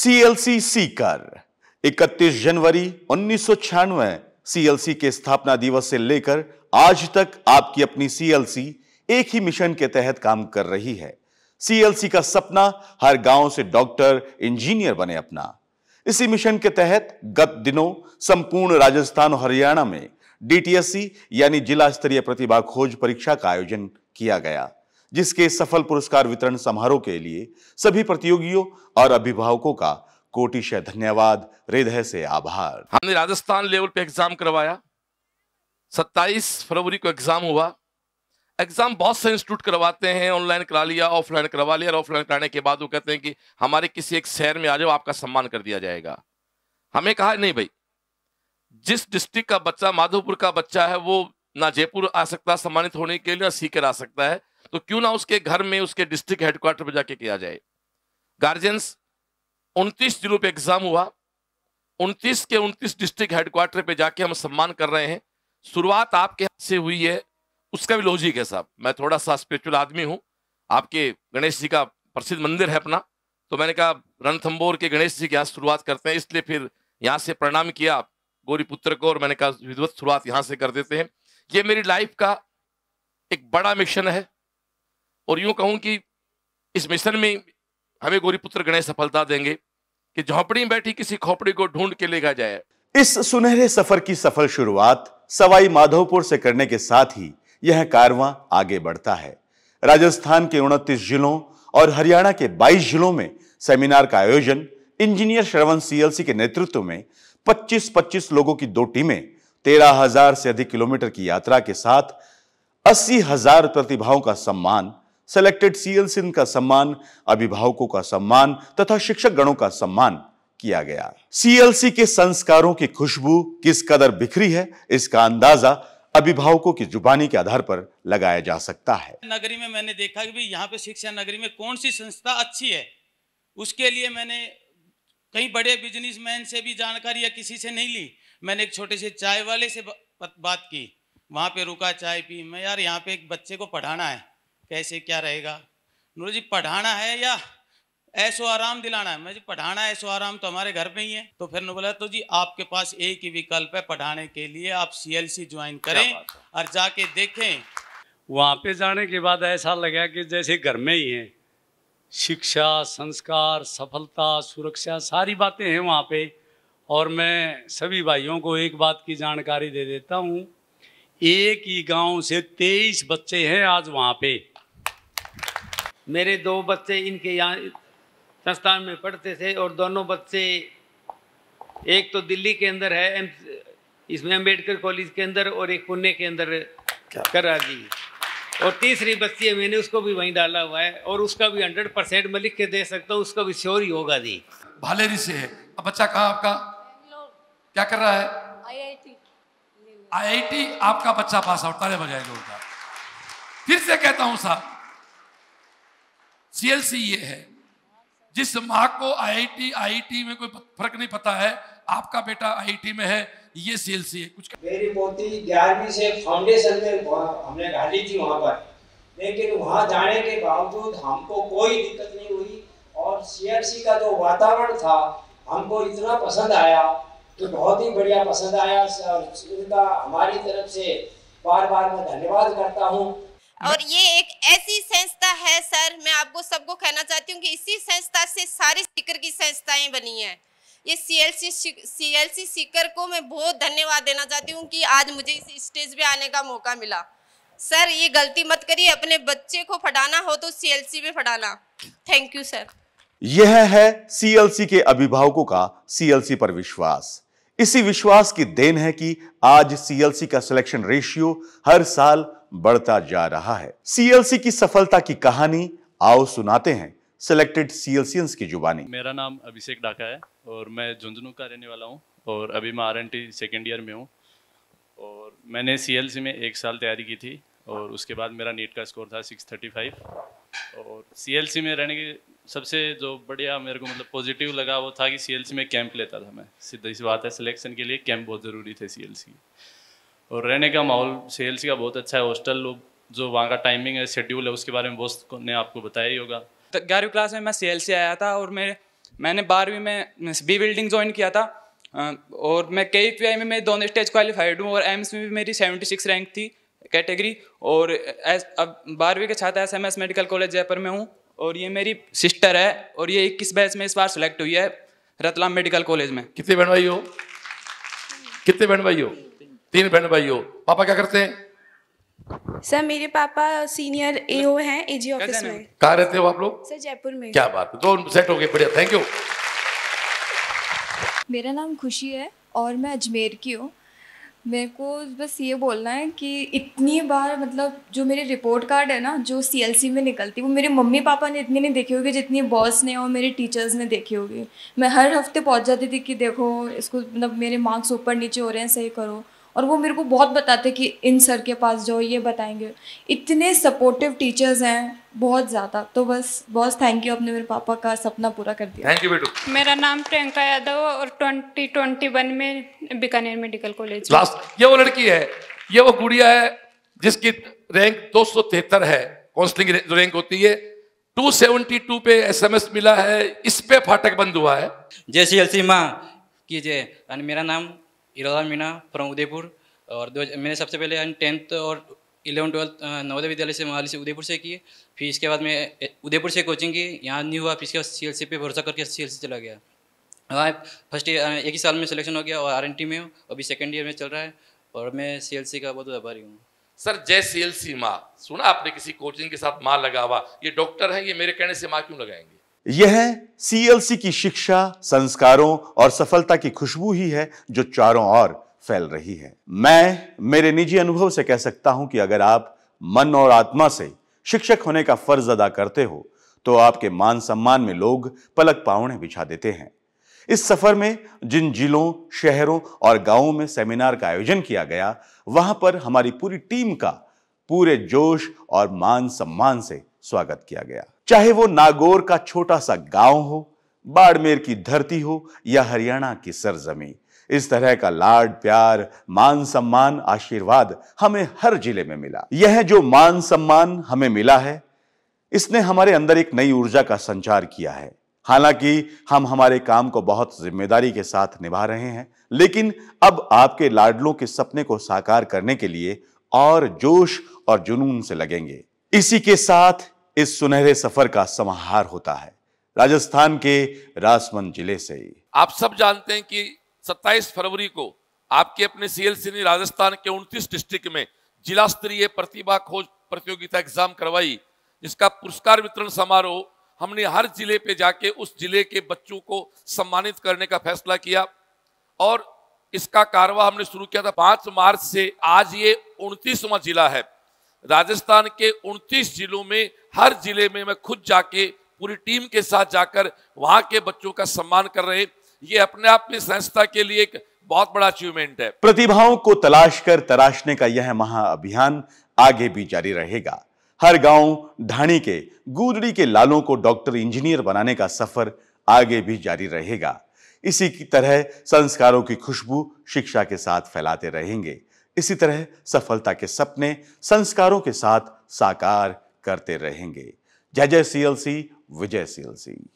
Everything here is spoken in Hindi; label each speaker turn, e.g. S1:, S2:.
S1: सीएलसी सीकर 31 जनवरी उन्नीस सीएलसी के स्थापना दिवस से लेकर आज तक आपकी अपनी सीएलसी एक ही मिशन के तहत काम कर रही है सीएलसी का सपना हर गांव से डॉक्टर इंजीनियर बने अपना इसी मिशन के तहत गत दिनों संपूर्ण राजस्थान और हरियाणा में डीटीएससी यानी जिला स्तरीय प्रतिभा खोज परीक्षा का आयोजन किया गया जिसके सफल पुरस्कार वितरण समारोह के लिए सभी प्रतियोगियों और अभिभावकों का कोटिशय धन्यवाद हृदय से आभार
S2: हमने राजस्थान लेवल पे एग्जाम करवाया 27 फरवरी को एग्जाम हुआ एग्जाम बहुत से इंस्टीट्यूट करवाते हैं ऑनलाइन करा लिया ऑफलाइन करवा लिया और ऑफलाइन कराने के बाद वो कहते हैं कि हमारे किसी एक शहर में आ जाओ आपका सम्मान कर दिया जाएगा हमें कहा नहीं भाई जिस डिस्ट्रिक्ट का बच्चा माधोपुर का बच्चा है वो ना जयपुर आ सकता सम्मानित होने के लिए ना सीकर आ सकता है तो क्यों ना उसके घर में उसके डिस्ट्रिक्ट हेडक्वार्टर पर जाके किया जाए गार्जियंस 29 जिलों पे एग्जाम हुआ 29 के 29 डिस्ट्रिक्ट हेडक्वार्टर पे जाके हम सम्मान कर रहे हैं शुरुआत आपके से हुई है उसका भी लॉजिक है साहब मैं थोड़ा सा स्पिरिचुअल आदमी हूँ आपके गणेश जी का प्रसिद्ध मंदिर है अपना तो मैंने कहा रणथम्बोर के गणेश जी के यहाँ शुरुआत करते हैं इसलिए फिर यहाँ से प्रणाम किया गौरीपुत्र को और मैंने कहा विधिवत शुरुआत यहाँ से कर देते हैं ये मेरी लाइफ का एक बड़ा मिशन है और यूं कहूं कि इस मिशन में हमें गोरीपुत्र गणेश सफलता देंगे कि झोंपड़ी में बैठी किसी खोपड़ी को ढूंढ के ले जाए
S1: इस सुनहरे सफर की सफल शुरुआत सवाई माधोपुर से करने के साथ ही यह कारवां आगे बढ़ता है राजस्थान के उनतीस जिलों और हरियाणा के 22 जिलों में सेमिनार का आयोजन इंजीनियर श्रवण सीएलसी के नेतृत्व में 25-25 लोगों की दो टीमें तेरह हजार से अधिक किलोमीटर की यात्रा के साथ अस्सी हजार प्रतिभाओं का सम्मान सेलेक्टेड सीएल सिंह का सम्मान अभिभावकों का सम्मान तथा शिक्षक गणों का सम्मान किया गया सीएलसी के संस्कारों की खुशबू किस कदर बिखरी है इसका अंदाजा अभिभावकों की जुबानी के आधार पर लगाया जा सकता है नगरी में मैंने देखा कि यहाँ पे शिक्षा नगरी में कौन सी संस्था अच्छी है उसके लिए मैंने कई बड़े बिजनेसमैन से भी जानकारी या किसी से नहीं ली मैंने एक छोटे से चाय वाले से बात की वहाँ पे रुका चाय पी मैं यार यहाँ पे एक बच्चे को पढ़ाना है कैसे क्या रहेगा नूर जी पढ़ाना है या ऐसो आराम दिलाना है मैं जी पढ़ाना है ऐसो आराम तो हमारे घर में ही है तो फिर बोला तो जी आपके पास एक ही विकल्प है पढ़ाने के लिए आप सीएलसी ज्वाइन करें और जाके देखें वहाँ पे जाने के बाद ऐसा लगा कि जैसे घर में ही है शिक्षा संस्कार सफलता
S2: सुरक्षा सारी बातें हैं वहाँ पे और मैं सभी भाइयों को एक बात की जानकारी दे देता हूँ एक ही गाँव से तेईस बच्चे हैं आज वहाँ पे मेरे दो बच्चे इनके यहाँ संस्थान में पढ़ते थे और दोनों बच्चे एक तो दिल्ली के अंदर है इसमें अम्बेडकर कॉलेज के अंदर और एक पुणे के अंदर करा दी और तीसरी बच्ची है मैंने उसको भी वहीं डाला हुआ है और उसका भी हंड्रेड परसेंट मैं लिख के दे सकता हूँ उसका भी श्योर ही होगा जी भालेरी से है अब बच्चा कहाँ आपका क्या कर रहा है आई आई आपका बच्चा पास आउट ताले बजाय फिर से कहता हूँ साहब सीएलसी ये है जिस माँ को आईआईटी आईआईटी में कोई फर्क नहीं पता है आपका बेटा आईआईटी में है ये सीएलसी है कुछ
S1: मेरी पोती ग्यारहवीं से फाउंडेशन में हमने डाली थी वहाँ पर
S2: लेकिन वहाँ जाने के बावजूद हमको कोई दिक्कत नहीं हुई और सीएलसी का जो वातावरण था हमको इतना पसंद आया कि बहुत ही बढ़िया पसंद आया उनका हमारी तरफ से बार बार मैं धन्यवाद करता हूँ और ये एक ऐसी संस्था है सर मैं आपको सबको कहना चाहती हूँ कि इसी संस्था से सारी सीकर की संस्थाएं बनी है ये सीएलसी सीएलसी सीकर को मैं बहुत धन्यवाद देना चाहती हूँ कि आज मुझे इस स्टेज पे आने का मौका मिला सर ये गलती मत करिए अपने बच्चे को फटाना हो तो सीएलसी में फटाना थैंक यू सर
S1: यह है सीएलसी के अभिभावकों का सीएलसी पर विश्वास इसी विश्वास की देन है कि आज सीएलसी का सिलेक्शन रेशियो हर साल बढ़ता जा रहा है सीएलसी की सफलता की कहानी आओ सुनाते हैं सिलेक्टेड सीएलसीएंस की जुबानी मेरा नाम अभिषेक डाका है और मैं झुंझुनू का रहने वाला हूँ और अभी मैं R N T second year में हूँ और मैंने सीएलसी में एक साल तैयारी की थी और उसके बाद मेरा नीट का स्कोर था सिक्स थर्टी फाइव और सीएलसी में रहने के सबसे जो बढ़िया मेरे को मतलब पॉजिटिव लगा वो था कि सीएलसी में कैंप लेता था मैं सीधा सी बात है सिलेक्शन के लिए कैंप बहुत ज़रूरी थे सीएलसी और रहने का माहौल सीएलसी का बहुत अच्छा है हॉस्टल लोग जो वहाँ का टाइमिंग है शेड्यूल है उसके बारे में बोस्त ने आपको बताया ही होगा तो ग्यारहवीं क्लास में मैं सी आया था और मेरे मैंने बारहवीं में बी बिल्डिंग ज्वाइन किया था और मैं के पी में मैं दोनों स्टेज क्वालिफाइड हूँ और एम्स में भी मेरी सेवेंटी सिक्स रैंक थी कैटेगरी और एस अब बारहवीं के छात्र S M S medical college Jaipur में हूँ और ये मेरी सिस्टर है और ये इक्कीस बैच में इस बार सिलेक्ट हुई है रतलाम मेडिकल कॉलेज में
S2: कितने बहन भाई हो कितने बहन भाई हो तीन बहन भाई हो पापा क्या करते हैं सर मेरे पापा सीनियर एओ
S1: हैं एजी ऑफिस में
S2: कहा रहते हो आप लोग
S1: सर जयपुर में क्या
S2: बात है तो सेट हो गए बढ़िया थैंक यू
S1: मेरा नाम खुशी है और मैं अजमेर की हूँ मेरे को बस ये बोलना है कि इतनी बार मतलब जो मेरी रिपोर्ट कार्ड है ना जो सीएलसी में निकलती वो मेरे मम्मी पापा ने इतनी नहीं देखी होगी जितनी बॉस ने और मेरे टीचर्स ने देखी होगी मैं हर हफ्ते पहुंच जाती थी कि देखो इसको मतलब मेरे मार्क्स ऊपर नीचे हो रहे हैं सही करो और वो मेरे को बहुत बताते कि इन सर के पास जाओ ये बताएंगे इतने सपोर्टिव टीचर्स हैं बहुत ज़्यादा तो बस बहुत थैंक यू आपने मेरे पापा का सपना पूरा कर दिया
S2: थैंक यू बेटू मेरा नाम प्रियंका यादव और 2021 में बीकानेर मेडिकल कॉलेज लास्ट ये वो लड़की है ये वो गुड़िया है जिसकी रैंक दो है काउंसलिंग जो रैंक होती है 272 पे एसएमएस मिला है इस पे फाटक बंद हुआ है जय श्री अलसी माँ कीजिए मेरा नाम इरादा मीना फ्रॉम उदयपुर और मैंने सबसे पहले टेंथ और इलेवन ट्वेल्थ नवोदय विद्यालय से मोहाली से उदयपुर से किए फिर इसके बाद मैं उदयपुर से कोचिंग की यहाँ नहीं हुआ फिर इसके बाद सी पे भरोसा करके सी चला गया वहाँ फर्स्ट ईयर एक ही साल में सिलेक्शन हो गया और आर में हूँ अभी सेकेंड ईयर में चल रहा है और मैं सी का बहुत आभारी हूँ सर जय सी एल सी माँ सुना आपने किसी कोचिंग के साथ माँ लगावा ये डॉक्टर हैं ये मेरे कहने से माँ क्यों लगाएंगे
S1: यह सी एल सी की शिक्षा संस्कारों और सफलता की खुशबू ही है जो चारों ओर फैल रही है मैं मेरे निजी अनुभव से कह सकता हूं कि अगर आप मन और आत्मा से शिक्षक होने का फर्ज अदा करते हो तो आपके मान सम्मान में लोग पलक पावड़े बिछा देते हैं इस सफर में जिन जिलों शहरों और गांवों में सेमिनार का आयोजन किया गया वहां पर हमारी पूरी टीम का पूरे जोश और मान सम्मान से स्वागत किया गया चाहे वो नागौर का छोटा सा गांव हो बाड़मेर की धरती हो या हरियाणा की सरजमी इस तरह का लाड प्यार मान सम्मान आशीर्वाद हमें हर जिले में मिला यह जो मान सम्मान हमें मिला है इसने हमारे अंदर एक नई ऊर्जा का संचार किया है हालांकि हम हमारे काम को बहुत जिम्मेदारी के साथ निभा रहे हैं लेकिन अब आपके लाडलों के सपने को साकार करने के लिए और जोश और जुनून से लगेंगे इसी के साथ इस सुनहरे सफर का समाहार होता है राजस्थान के रासमन जिले से
S2: आप सब जानते हैं कि 27 फरवरी को आपके अपने सीएलसी ने राजस्थान के उनतीस डिस्ट्रिक्ट में जिला स्तरीय प्रतिभा खोज प्रतियोगिता एग्जाम करवाई जिसका पुरस्कार वितरण समारोह हमने हर जिले पे जाके उस जिले के बच्चों को सम्मानित करने का फैसला किया और इसका कारवा हमने शुरू किया था पांच मार्च से आज ये उनतीसवा जिला है राजस्थान के उनतीस जिलों में हर जिले में मैं खुद जाके पूरी टीम के साथ जाकर वहां के बच्चों का सम्मान कर रहे ये अपने आप में संस्था के लिए एक बहुत बड़ा अचीवमेंट है
S1: प्रतिभाओं को तलाश कर तराशने का यह महाअभियान आगे भी जारी रहेगा हर गांव ढाणी के गुदड़ी के लालों को डॉक्टर इंजीनियर बनाने का सफर आगे भी जारी रहेगा इसी की तरह संस्कारों की खुशबू शिक्षा के साथ फैलाते रहेंगे इसी तरह सफलता के सपने संस्कारों के साथ साकार करते रहेंगे जय जय सी विजय सी